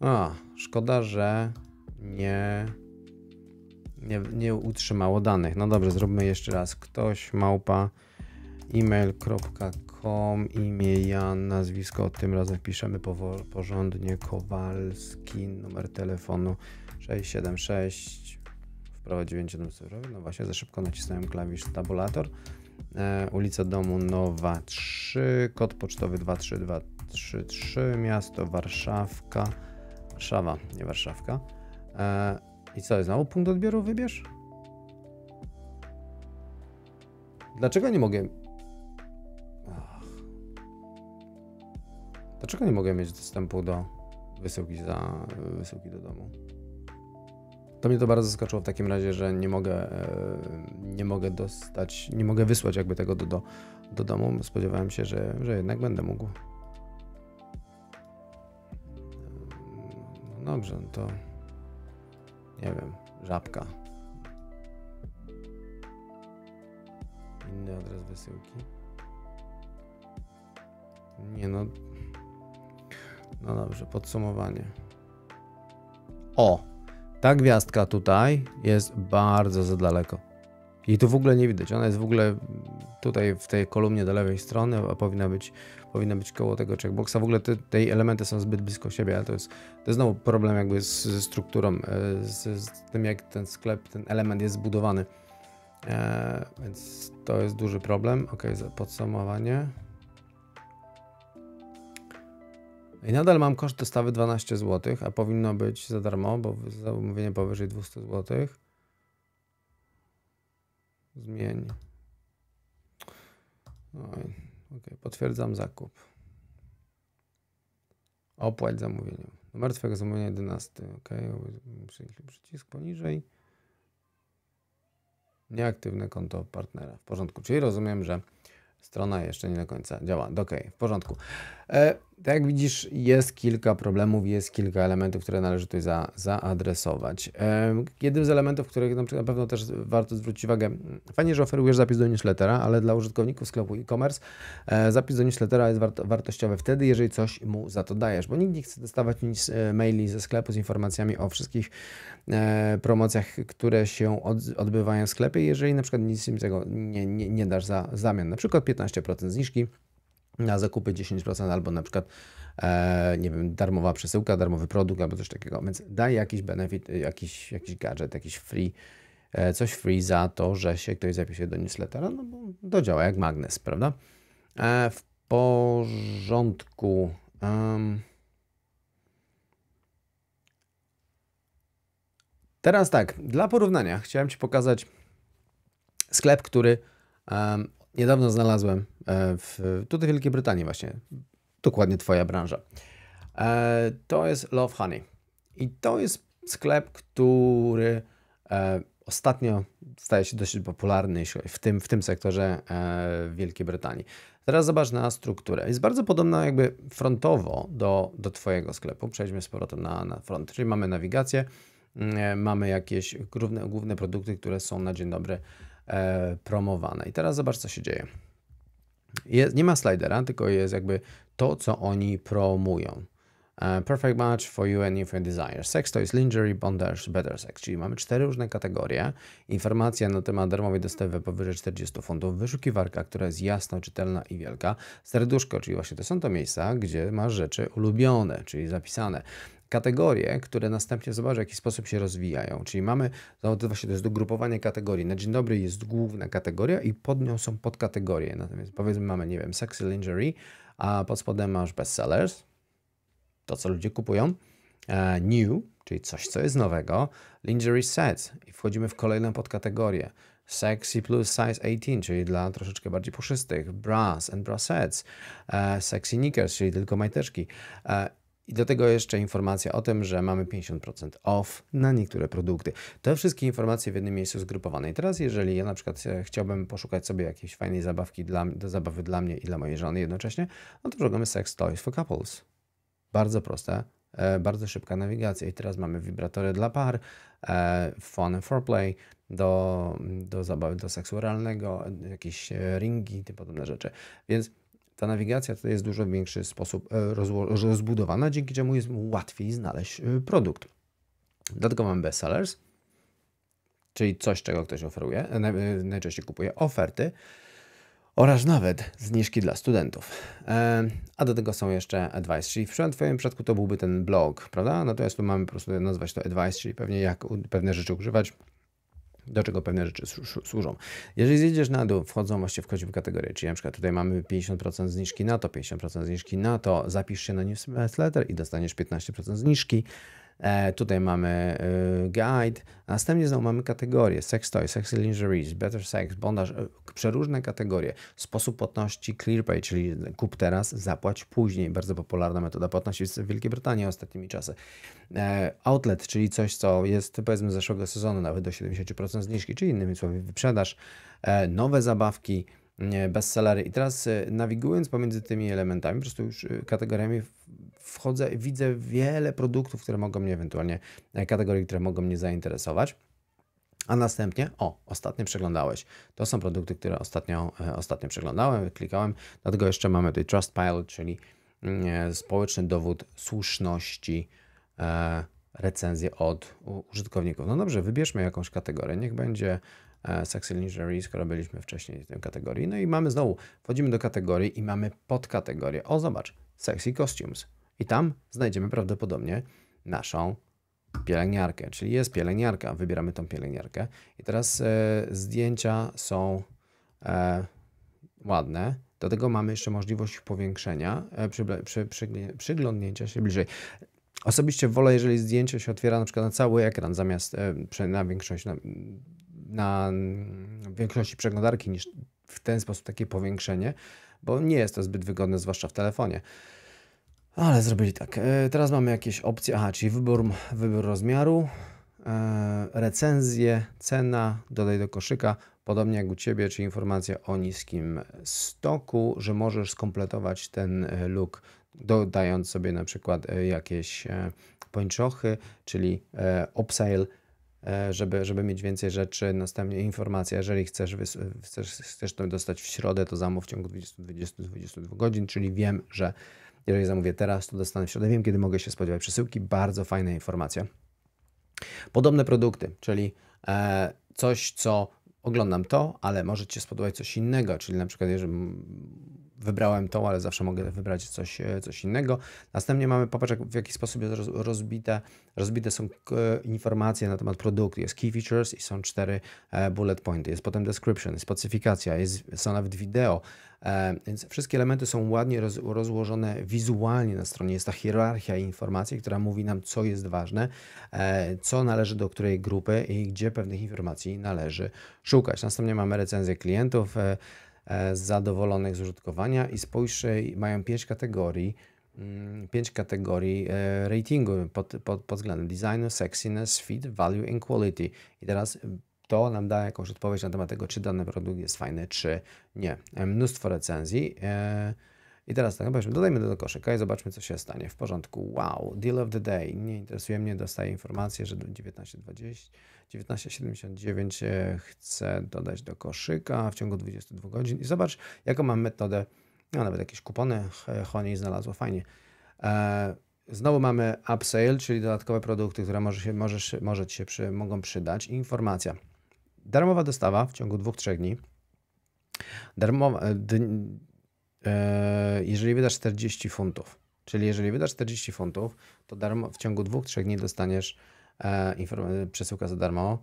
A, szkoda, że nie, nie, nie utrzymało danych. No dobrze, zróbmy jeszcze raz. Ktoś małpa e-mail.com, imię Jan, nazwisko, tym razem piszemy porządnie, Kowalski, numer telefonu 676, wprowadź 700, no właśnie, za szybko nacisnąłem klawisz tabulator, e, ulica Domu Nowa 3, kod pocztowy 23233, miasto Warszawka, Warszawa, nie Warszawka. E, I co, znowu punkt odbioru wybierz? Dlaczego nie mogę Dlaczego nie mogę mieć dostępu do wysyłki, za, wysyłki do domu? To mnie to bardzo zaskoczyło w takim razie, że nie mogę, e, nie mogę dostać, nie mogę wysłać jakby tego do, do, do domu. Spodziewałem się, że, że jednak będę mógł. E, no dobrze, no to nie wiem, żabka. Inny adres wysyłki. Nie no, no dobrze, podsumowanie. O, ta gwiazdka tutaj jest bardzo za daleko. I tu w ogóle nie widać. Ona jest w ogóle tutaj w tej kolumnie do lewej strony, a powinna być, powinna być koło tego checkboxa. W ogóle te, te elementy są zbyt blisko siebie, ale to jest, to jest znowu problem jakby z, strukturą, e, z, z, tym jak ten sklep, ten element jest zbudowany. E, więc to jest duży problem. Ok, podsumowanie. I nadal mam koszt dostawy 12 zł, a powinno być za darmo, bo zamówienie powyżej 200 zł. Zmień. Oj, okay. Potwierdzam zakup. Opłać zamówienie. Numer Twojego zamówienia 11. OK. Przycisk, przycisk poniżej. Nieaktywne konto partnera. W porządku. Czyli rozumiem, że strona jeszcze nie do końca działa. OK, w porządku. E tak jak widzisz, jest kilka problemów, jest kilka elementów, które należy tutaj za, zaadresować. Jednym z elementów, których na pewno też warto zwrócić uwagę, fajnie, że oferujesz zapis do newslettera, ale dla użytkowników sklepu e-commerce e, zapis do newslettera jest wartościowy wtedy, jeżeli coś mu za to dajesz, bo nikt nie chce dostawać nic e, maili ze sklepu z informacjami o wszystkich e, promocjach, które się odbywają w sklepie, jeżeli na przykład nic im tego nie, nie, nie dasz za zamian, na przykład 15% zniżki, na zakupy 10% albo na przykład e, nie wiem, darmowa przesyłka, darmowy produkt albo coś takiego. Więc daj jakiś benefit, y, jakiś, jakiś gadżet, jakiś free, e, coś free za to, że się ktoś zapisze do newslettera, no bo to działa jak magnes, prawda? E, w porządku. Um, teraz tak, dla porównania chciałem Ci pokazać sklep, który um, niedawno znalazłem e, w, tutaj w Wielkiej Brytanii właśnie, dokładnie twoja branża. E, to jest Love Honey. I to jest sklep, który e, ostatnio staje się dość popularny w tym, w tym sektorze w Wielkiej Brytanii. Teraz zobacz na strukturę. Jest bardzo podobna jakby frontowo do, do Twojego sklepu. Przejdźmy z powrotem na, na front. Czyli mamy nawigację, mamy jakieś główne, główne produkty, które są na dzień dobry E, promowane. I teraz zobacz, co się dzieje. Jest, nie ma slidera, tylko jest jakby to, co oni promują. E, perfect match for you and if you desire. Sex to jest lingerie, bondage, better sex. Czyli mamy cztery różne kategorie. Informacja na temat darmowej dostawy powyżej 40 funtów. Wyszukiwarka, która jest jasno czytelna i wielka. Serduszko, czyli właśnie to są to miejsca, gdzie masz rzeczy ulubione, czyli zapisane kategorie, które następnie zobaczę, w jaki sposób się rozwijają. Czyli mamy, to właśnie to jest dogrupowanie kategorii. Na dzień dobry jest główna kategoria i pod nią są podkategorie. Natomiast powiedzmy mamy, nie wiem, sexy lingerie, a pod spodem masz bestsellers, to co ludzie kupują, e, new, czyli coś, co jest nowego, lingerie sets i wchodzimy w kolejną podkategorię. Sexy plus size 18, czyli dla troszeczkę bardziej puszystych, bras and sets, e, sexy knickers, czyli tylko majteczki e, i do tego jeszcze informacja o tym, że mamy 50% off na niektóre produkty. Te wszystkie informacje w jednym miejscu zgrupowane. I teraz, jeżeli ja na przykład e, chciałbym poszukać sobie jakiejś fajnej zabawki dla, do zabawy dla mnie i dla mojej żony jednocześnie, no to programy Sex Toys for Couples. Bardzo proste, e, bardzo szybka nawigacja. I teraz mamy wibratory dla par, e, fun foreplay do, do zabawy, do seksu jakieś e, ringi, tym podobne rzeczy. Więc ta nawigacja tutaj jest dużo większy sposób e, rozbudowana, dzięki czemu jest łatwiej znaleźć e, produkt. Dodatkowo mamy bestsellers, czyli coś, czego ktoś oferuje, e, najczęściej kupuje oferty oraz nawet zniżki dla studentów. A do tego są jeszcze advice, czyli w Twoim przypadku to byłby ten blog, prawda? Natomiast tu mamy po prostu nazwać to advice, czyli pewnie jak pewne rzeczy używać, do czego pewne rzeczy służą. Jeżeli zjedziesz na dół, wchodzą właśnie w kategorie, czyli na przykład tutaj mamy 50% zniżki na to, 50% zniżki na to, zapisz się na newsletter i dostaniesz 15% zniżki. E, tutaj mamy y, guide, a następnie znowu mamy kategorie sex toy, sex lingerie, better sex, bondaż, y, przeróżne kategorie. Sposób płatności ClearPay, czyli kup teraz, zapłać później. Bardzo popularna metoda płatności w Wielkiej Brytanii ostatnimi czasy. E, outlet, czyli coś, co jest powiedzmy z zeszłego sezonu nawet do 70% zniżki, czyli innymi słowy wyprzedaż. E, nowe zabawki, E, bestsellery. I teraz e, nawigując pomiędzy tymi elementami, po prostu już e, kategoriami wchodzę, widzę wiele produktów, które mogą mnie ewentualnie, kategorii, które mogą mnie zainteresować. A następnie, o, ostatnio przeglądałeś. To są produkty, które ostatnio, ostatnio przeglądałem, klikałem. Dlatego jeszcze mamy tutaj Trustpilot, czyli mm, społeczny dowód słuszności recenzji od użytkowników. No dobrze, wybierzmy jakąś kategorię. Niech będzie E, sexy Lingerie, skoro byliśmy wcześniej w tej kategorii. No i mamy znowu, wchodzimy do kategorii i mamy podkategorię. O, zobacz, Sexy Costumes. I tam znajdziemy prawdopodobnie naszą pielęgniarkę, czyli jest pielęgniarka. Wybieramy tą pielęgniarkę. I teraz e, zdjęcia są e, ładne. Do tego mamy jeszcze możliwość powiększenia, e, przy, przy, przy, przyglądnięcia się bliżej. Osobiście wolę, jeżeli zdjęcie się otwiera na przykład na cały ekran, zamiast e, na większość, na, na mm, większości przeglądarki niż w ten sposób takie powiększenie, bo nie jest to zbyt wygodne, zwłaszcza w telefonie. Ale zrobili tak. E, teraz mamy jakieś opcje, aha, czyli wybór, wybór rozmiaru, e, recenzje, cena, dodaj do koszyka, podobnie jak u Ciebie, czy informacja o niskim stoku, że możesz skompletować ten e, look, dodając sobie na przykład jakieś pończochy, czyli upsale E, żeby, żeby mieć więcej rzeczy, następnie informacja, jeżeli chcesz, chcesz, chcesz to dostać w środę, to zamów w ciągu 20, 20, 22 godzin, czyli wiem, że jeżeli zamówię teraz, to dostanę w środę, wiem, kiedy mogę się spodziewać przesyłki, bardzo fajna informacja. Podobne produkty, czyli e, coś, co oglądam to, ale może Ci się spodobać coś innego, czyli na przykład, jeżeli wybrałem tą, ale zawsze mogę wybrać coś, e, coś innego. Następnie mamy, popatrz jak, w jaki sposób jest rozbite, rozbite są informacje na temat produktu. Jest key features i są cztery e, bullet pointy. Jest potem description, specyfikacja, jest, są nawet wideo. E, więc wszystkie elementy są ładnie roz, rozłożone wizualnie na stronie. Jest ta hierarchia informacji, która mówi nam, co jest ważne, co należy do której grupy i gdzie pewnych informacji należy szukać. Następnie mamy recenzję klientów. E, zadowolonych z użytkowania i spójrzcie, mają pięć kategorii, mm, pięć kategorii e, ratingu pod, pod, pod względem designu, sexiness, fit, value and quality. I teraz mm, to nam da jakąś odpowiedź na temat tego, czy dany produkt jest fajny, czy nie. E, mnóstwo recenzji. I teraz tak, powiedzmy, dodajmy do koszyka i zobaczmy, co się stanie. W porządku. Wow, deal of the day. Nie interesuje mnie, dostaję informację, że 19.20, 19.79 e, chcę dodać do koszyka w ciągu 22 godzin. I zobacz, jaką mam metodę. No, nawet jakieś kupony e, Honey znalazło, fajnie. E, znowu mamy upsale, czyli dodatkowe produkty, które może się, możesz, może ci się przy, mogą przydać. Informacja. Darmowa dostawa w ciągu 2-3 dni. Darmowa, dni E, jeżeli wydasz 40 funtów, czyli jeżeli wydasz 40 funtów, to darmo, w ciągu 2-3 dni dostaniesz e, przesyłkę za darmo.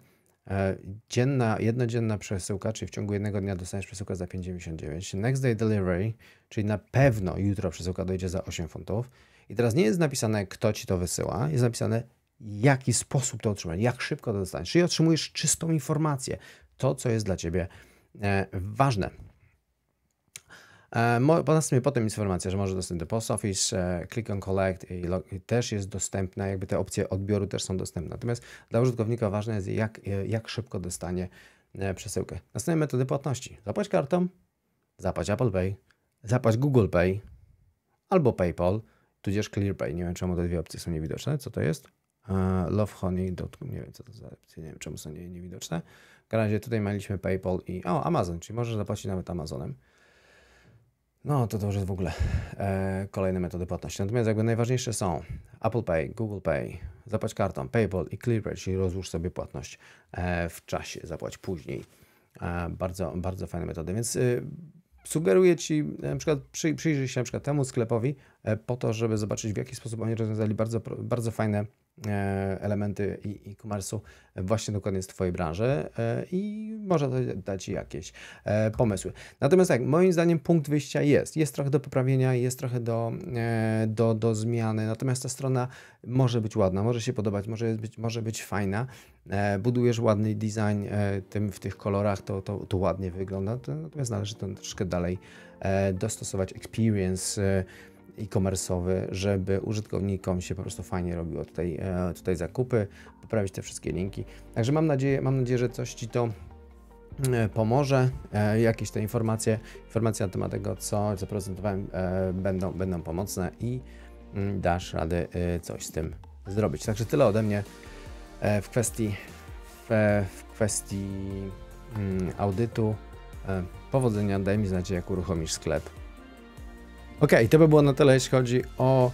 E, dzienna, jednodzienna przesyłka, czyli w ciągu jednego dnia dostaniesz przesyłkę za 5,99. Next day delivery, czyli na pewno jutro przesyłka dojdzie za 8 funtów. I teraz nie jest napisane, kto ci to wysyła, jest napisane, jaki sposób to otrzymać, jak szybko to dostaniesz. Czyli otrzymujesz czystą informację, to co jest dla ciebie ważne. E, Następnie potem informacja, że może dostęp do Post Office, e, Click on Collect i, i też jest dostępna, jakby te opcje odbioru też są dostępne. Natomiast dla użytkownika ważne jest, jak, e, jak szybko dostanie przesyłkę. Następne metody płatności. Zapłać kartą, zapłać Apple Pay, zapłać Google Pay albo PayPal, tudzież ClearPay. Nie wiem, czemu te dwie opcje są niewidoczne. Co to jest? lovehoney.com, nie wiem co to za opcje, nie wiem czemu są nie, niewidoczne. W każdym razie tutaj mieliśmy PayPal i o, Amazon, czyli możesz zapłacić nawet Amazonem. No, to to już jest w ogóle e, kolejne metody płatności. Natomiast jakby najważniejsze są Apple Pay, Google Pay, zapłać kartą, PayPal i Clearpay, czyli rozłóż sobie płatność e, w czasie, zapłać później. E, bardzo, bardzo fajne metody, więc y, sugeruję Ci e, na przykład przy, przyjrzyj się na przykład temu sklepowi e, po to, żeby zobaczyć w jaki sposób oni rozwiązali bardzo, bardzo fajne E, elementy e-commerce'u właśnie dokładnie z Twojej branży e, i może to dać Ci jakieś e, pomysły. Natomiast tak, moim zdaniem punkt wyjścia jest. Jest trochę do poprawienia, jest trochę do, do, do zmiany, natomiast ta strona może być ładna, może się podobać, może być, może być fajna. Budujesz ładny design tym, w tych kolorach, to, to, to ładnie wygląda, natomiast należy to troszkę dalej dostosować experience e-commerce'owy, żeby użytkownikom się po prostu fajnie robiło tutaj, e, tutaj zakupy, poprawić te wszystkie linki. Także mam nadzieję, mam nadzieję, że coś Ci to e, pomoże. E, jakieś te informacje, informacje na temat tego, co zaprezentowałem, będą, będą pomocne i mm, dasz radę coś z tym zrobić. Także tyle ode mnie w kwestii, w, w kwestii mm, audytu. Powodzenia, daj mi znać, jak uruchomisz sklep. Ok, to by było na tyle, jeśli chodzi o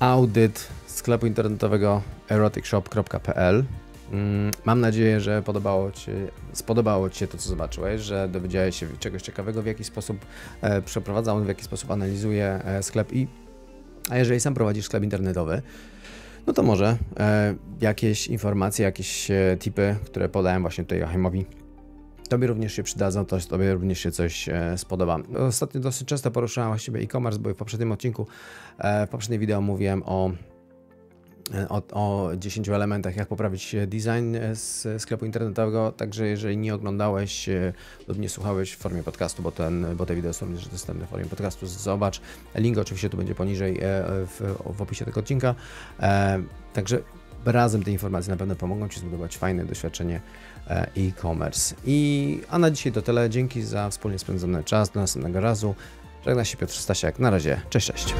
audyt sklepu internetowego eroticshop.pl. Mm, mam nadzieję, że podobało ci, spodobało Ci się to, co zobaczyłeś, że dowiedziałeś się czegoś ciekawego, w jaki sposób e, przeprowadza on, w jaki sposób analizuje sklep i a jeżeli sam prowadzisz sklep internetowy, no to może e, jakieś informacje, jakieś e, tipy, które podałem właśnie tutaj Joachimowi Tobie również się przydadzą, to Tobie również się coś e, spodoba. Ostatnio dosyć często poruszałem właściwie e-commerce, bo w poprzednim odcinku, e, w poprzednim wideo mówiłem o e, o, o 10 elementach, jak poprawić design z sklepu internetowego. Także jeżeli nie oglądałeś lub nie słuchałeś w formie podcastu, bo, ten, bo te wideo są również dostępne w formie podcastu, zobacz. Link oczywiście tu będzie poniżej w, w opisie tego odcinka. Także razem te informacje na pewno pomogą Ci zbudować fajne doświadczenie E, e-commerce. I, a na dzisiaj to tyle. Dzięki za wspólnie spędzony czas. Do następnego razu. Żegna się Piotr Stasiak. Na razie. Cześć, cześć.